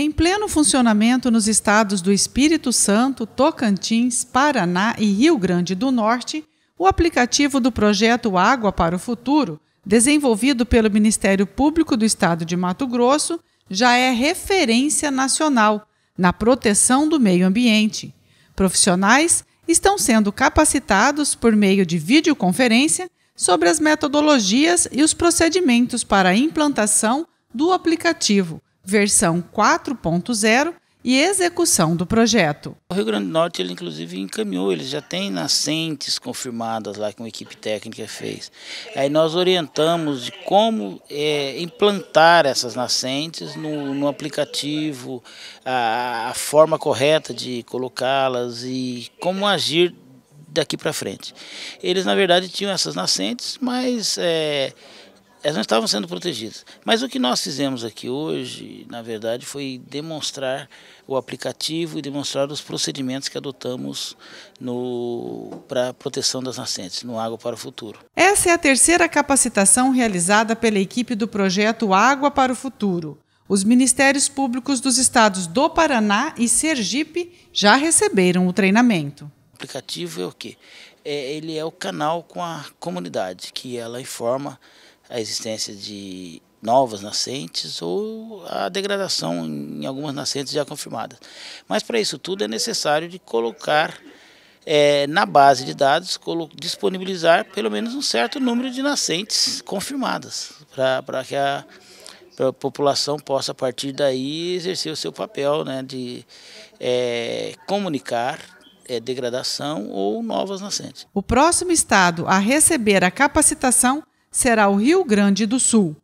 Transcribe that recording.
Em pleno funcionamento nos estados do Espírito Santo, Tocantins, Paraná e Rio Grande do Norte, o aplicativo do projeto Água para o Futuro, desenvolvido pelo Ministério Público do Estado de Mato Grosso, já é referência nacional na proteção do meio ambiente. Profissionais estão sendo capacitados por meio de videoconferência sobre as metodologias e os procedimentos para a implantação do aplicativo versão 4.0 e execução do projeto. O Rio Grande do Norte, ele inclusive encaminhou, eles já têm nascentes confirmadas lá que uma equipe técnica fez. Aí nós orientamos de como é, implantar essas nascentes no, no aplicativo, a, a forma correta de colocá-las e como agir daqui para frente. Eles, na verdade, tinham essas nascentes, mas é, elas não estavam sendo protegidas. Mas o que nós fizemos aqui hoje, na verdade, foi demonstrar o aplicativo e demonstrar os procedimentos que adotamos para a proteção das nascentes, no Água para o Futuro. Essa é a terceira capacitação realizada pela equipe do projeto Água para o Futuro. Os Ministérios Públicos dos estados do Paraná e Sergipe já receberam o treinamento. O aplicativo é o quê? É, ele é o canal com a comunidade, que ela informa a existência de novas nascentes ou a degradação em algumas nascentes já confirmadas. Mas para isso tudo é necessário de colocar é, na base de dados, disponibilizar pelo menos um certo número de nascentes confirmadas, para que a, a, população possa, a partir daí, exercer o seu papel né, de é, comunicar é, degradação ou novas nascentes. O próximo estado a receber a capacitação será o Rio Grande do Sul.